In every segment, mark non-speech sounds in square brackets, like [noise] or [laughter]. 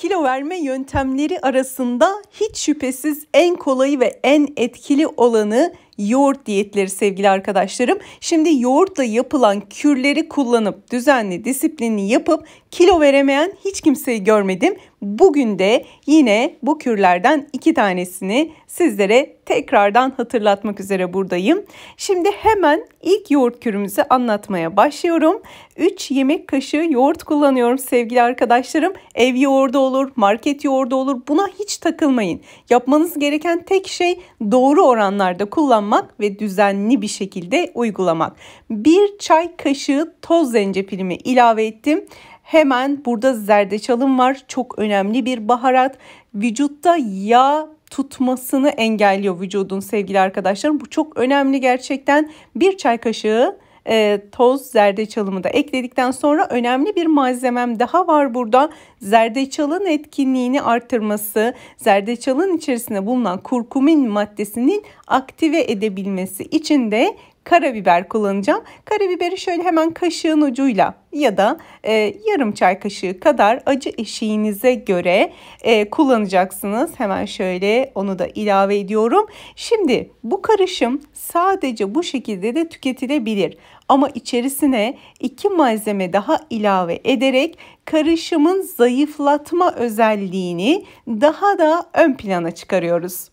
kilo verme yöntemleri arasında hiç şüphesiz en kolayı ve en etkili olanı yoğurt diyetleri sevgili arkadaşlarım. Şimdi yoğurtla yapılan kürleri kullanıp düzenli disiplini yapıp kilo veremeyen hiç kimseyi görmedim. Bugün de yine bu kürlerden iki tanesini sizlere tekrardan hatırlatmak üzere buradayım. Şimdi hemen ilk yoğurt kürümüzü anlatmaya başlıyorum. 3 yemek kaşığı yoğurt kullanıyorum sevgili arkadaşlarım. Ev yoğurdu olur, market yoğurdu olur. Buna hiç takılmayın. Yapmanız gereken tek şey doğru oranlarda kullanmak ve düzenli bir şekilde uygulamak. 1 çay kaşığı toz zencefilimi ilave ettim. Hemen burada zerdeçalım var. Çok önemli bir baharat. Vücutta yağ tutmasını engelliyor vücudun sevgili arkadaşlarım. Bu çok önemli gerçekten. Bir çay kaşığı e, toz zerdeçalımı da ekledikten sonra önemli bir malzemem daha var burada. Zerdeçalın etkinliğini artırması, zerdeçalın içerisinde bulunan kurkumin maddesinin aktive edebilmesi için de karabiber kullanacağım. Karabiberi şöyle hemen kaşığın ucuyla ya da e, yarım çay kaşığı kadar acı eşiğinize göre e, kullanacaksınız. Hemen şöyle onu da ilave ediyorum. Şimdi bu karışım sadece bu şekilde de tüketilebilir. Ama içerisine iki malzeme daha ilave ederek karışımın zayıflatma özelliğini daha da ön plana çıkarıyoruz.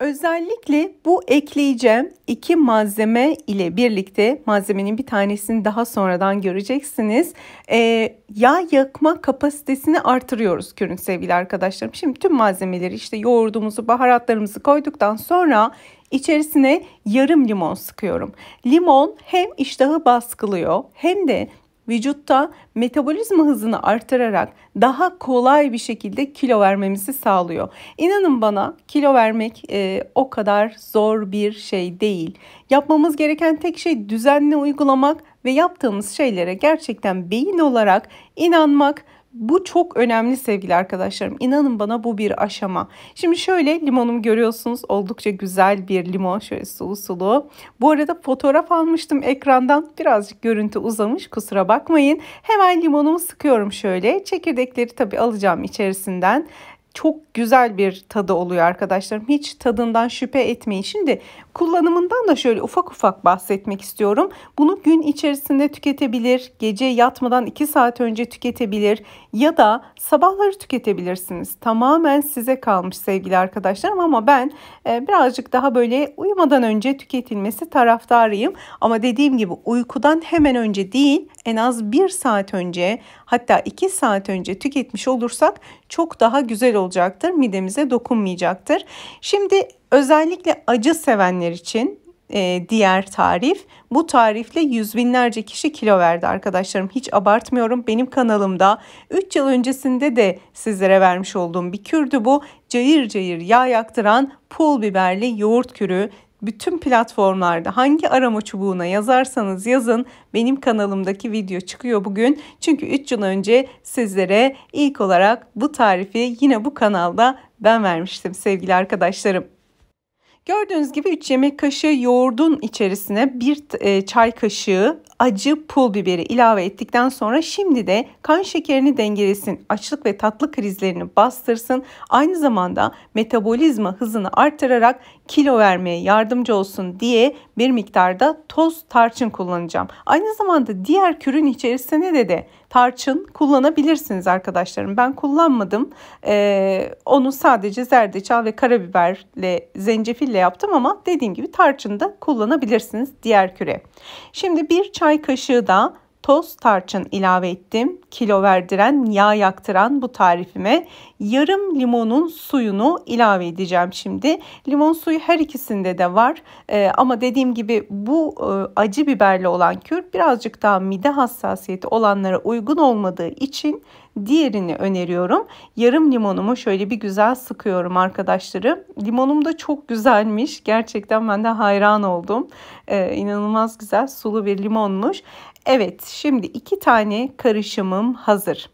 Özellikle bu ekleyeceğim iki malzeme ile birlikte malzemenin bir tanesini daha sonradan göreceksiniz. Ee, yağ yakma kapasitesini artırıyoruz körün sevgili arkadaşlarım. Şimdi tüm malzemeleri işte yoğurdumuzu baharatlarımızı koyduktan sonra içerisine yarım limon sıkıyorum. Limon hem iştahı baskılıyor hem de vücutta metabolizma hızını artırarak daha kolay bir şekilde kilo vermemizi sağlıyor. İnanın bana kilo vermek e, o kadar zor bir şey değil. Yapmamız gereken tek şey düzenli uygulamak ve yaptığımız şeylere gerçekten beyin olarak inanmak bu çok önemli sevgili arkadaşlarım. İnanın bana bu bir aşama. Şimdi şöyle limonumu görüyorsunuz. Oldukça güzel bir limon. Şöyle sulu sulu. Bu arada fotoğraf almıştım ekrandan. Birazcık görüntü uzamış. Kusura bakmayın. Hemen limonumu sıkıyorum şöyle. Çekirdekleri tabii alacağım içerisinden çok güzel bir tadı oluyor arkadaşlarım. Hiç tadından şüphe etmeyin. Şimdi kullanımından da şöyle ufak ufak bahsetmek istiyorum. Bunu gün içerisinde tüketebilir, gece yatmadan 2 saat önce tüketebilir ya da sabahları tüketebilirsiniz. Tamamen size kalmış sevgili arkadaşlarım ama ben e, birazcık daha böyle uyumadan önce tüketilmesi taraftarıyım. Ama dediğim gibi uykudan hemen önce değil en az 1 saat önce hatta 2 saat önce tüketmiş olursak çok daha güzel olacaktır. Midemize dokunmayacaktır. Şimdi özellikle acı sevenler için e, diğer tarif. Bu tarifle yüz binlerce kişi kilo verdi arkadaşlarım. Hiç abartmıyorum. Benim kanalımda 3 yıl öncesinde de sizlere vermiş olduğum bir kürdü bu. Cayır cayır yağ yaktıran pul biberli yoğurt kürü bütün platformlarda hangi arama çubuğuna yazarsanız yazın benim kanalımdaki video çıkıyor bugün. Çünkü 3 yıl önce sizlere ilk olarak bu tarifi yine bu kanalda ben vermiştim sevgili arkadaşlarım. Gördüğünüz gibi 3 yemek kaşığı yoğurdun içerisine 1 e, çay kaşığı acı pul biberi ilave ettikten sonra şimdi de kan şekerini dengelesin, açlık ve tatlı krizlerini bastırsın, aynı zamanda metabolizma hızını artırarak kilo vermeye yardımcı olsun diye bir miktarda toz tarçın kullanacağım. Aynı zamanda diğer kürün içerisine de tarçın kullanabilirsiniz arkadaşlarım. Ben kullanmadım. Ee, onu sadece zerdeçal ve karabiberle, zencefille yaptım ama dediğim gibi tarçın da kullanabilirsiniz diğer küre. Şimdi bir çay çay kaşığı da toz tarçın ilave ettim. Kilo verdiren, yağ yaktıran bu tarifime yarım limonun suyunu ilave edeceğim şimdi. Limon suyu her ikisinde de var e, ama dediğim gibi bu e, acı biberli olan kür birazcık daha mide hassasiyeti olanlara uygun olmadığı için diğerini öneriyorum. Yarım limonumu şöyle bir güzel sıkıyorum arkadaşlarım. Limonum da çok güzelmiş. Gerçekten ben de hayran oldum. Ee, inanılmaz güzel sulu bir limonmuş. Evet şimdi iki tane karışımım hazır.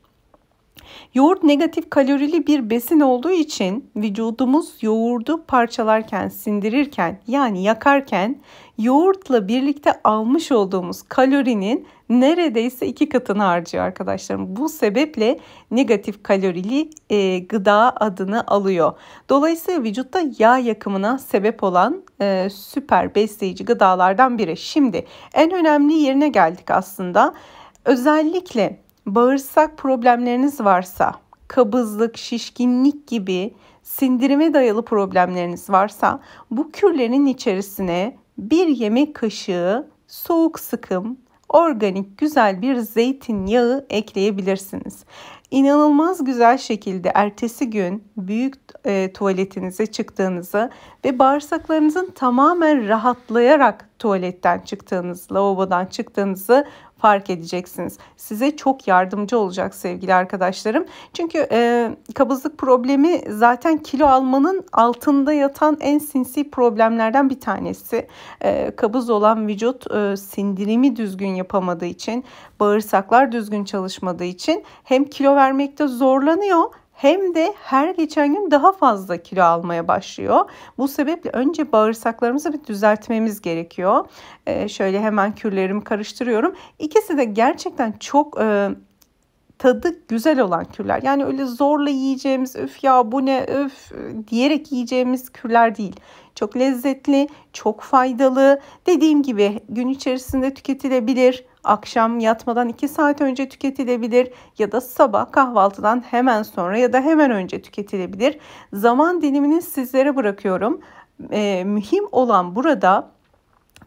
Yoğurt negatif kalorili bir besin olduğu için vücudumuz yoğurdu parçalarken, sindirirken yani yakarken yoğurtla birlikte almış olduğumuz kalorinin neredeyse iki katını harcıyor arkadaşlarım. Bu sebeple negatif kalorili e, gıda adını alıyor. Dolayısıyla vücutta yağ yakımına sebep olan e, süper besleyici gıdalardan biri. Şimdi en önemli yerine geldik aslında. Özellikle bağırsak problemleriniz varsa, kabızlık, şişkinlik gibi sindirime dayalı problemleriniz varsa bu kürlerin içerisine bir yemek kaşığı soğuk sıkım organik güzel bir zeytin yağı ekleyebilirsiniz. İnanılmaz güzel şekilde ertesi gün büyük e, tuvaletinize çıktığınızı ve bağırsaklarınızın tamamen rahatlayarak tuvaletten çıktığınız, lavabodan çıktığınızı fark edeceksiniz. Size çok yardımcı olacak sevgili arkadaşlarım. Çünkü e, kabızlık problemi zaten kilo almanın altında yatan en sinsi problemlerden bir tanesi. E, kabız olan vücut e, sindirimi düzgün yapamadığı için, bağırsaklar düzgün çalışmadığı için hem kilo vermekte zorlanıyor hem de her geçen gün daha fazla kilo almaya başlıyor. Bu sebeple önce bağırsaklarımızı bir düzeltmemiz gerekiyor. Ee, şöyle hemen kürlerimi karıştırıyorum. İkisi de gerçekten çok e, tadı güzel olan kürler. Yani öyle zorla yiyeceğimiz öf ya bu ne öf diyerek yiyeceğimiz kürler değil. Çok lezzetli, çok faydalı. Dediğim gibi gün içerisinde tüketilebilir akşam yatmadan 2 saat önce tüketilebilir ya da sabah kahvaltıdan hemen sonra ya da hemen önce tüketilebilir. Zaman dilimini sizlere bırakıyorum. E, mühim olan burada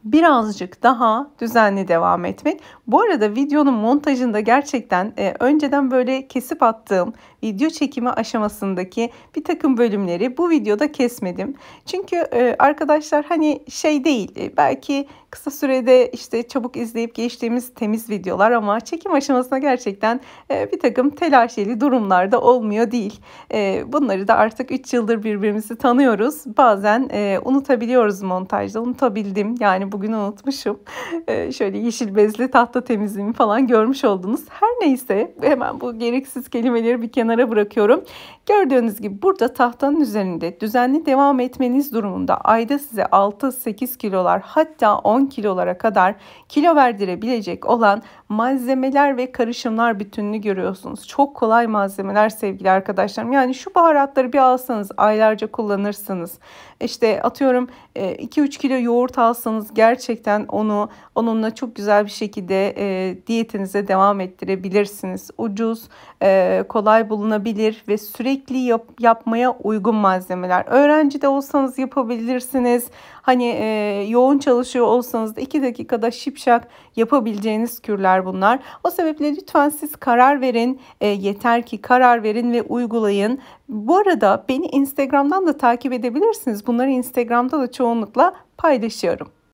birazcık daha düzenli devam etmek. Bu arada videonun montajında gerçekten e, önceden böyle kesip attığım video çekimi aşamasındaki bir takım bölümleri bu videoda kesmedim. Çünkü e, arkadaşlar hani şey değil e, belki kısa sürede işte çabuk izleyip geçtiğimiz temiz videolar ama çekim aşamasında gerçekten e, bir takım telaşeli durumlarda olmuyor değil. E, bunları da artık 3 yıldır birbirimizi tanıyoruz. Bazen e, unutabiliyoruz montajda unutabildim yani bugün unutmuşum. [laughs] E, şöyle yeşil bezli tahta hafta temizliğimi falan görmüş oldunuz. Her neyse hemen bu gereksiz kelimeleri bir kenara bırakıyorum. Gördüğünüz gibi burada tahtanın üzerinde düzenli devam etmeniz durumunda ayda size 6-8 kilolar hatta 10 kilolara kadar kilo verdirebilecek olan malzemeler ve karışımlar bütününü görüyorsunuz. Çok kolay malzemeler sevgili arkadaşlarım. Yani şu baharatları bir alsanız aylarca kullanırsınız. İşte atıyorum 2-3 e, kilo yoğurt alsanız gerçekten onu onunla çok güzel bir şekilde e, diyetinize devam ettirebilirsiniz bulabilirsiniz. Ucuz, e, kolay bulunabilir ve sürekli yap, yapmaya uygun malzemeler. Öğrenci de olsanız yapabilirsiniz. Hani e, yoğun çalışıyor olsanız da 2 dakikada şipşak yapabileceğiniz kürler bunlar. O sebeple lütfen siz karar verin. E, yeter ki karar verin ve uygulayın. Bu arada beni Instagram'dan da takip edebilirsiniz. Bunları Instagram'da da çoğunlukla paylaşıyorum.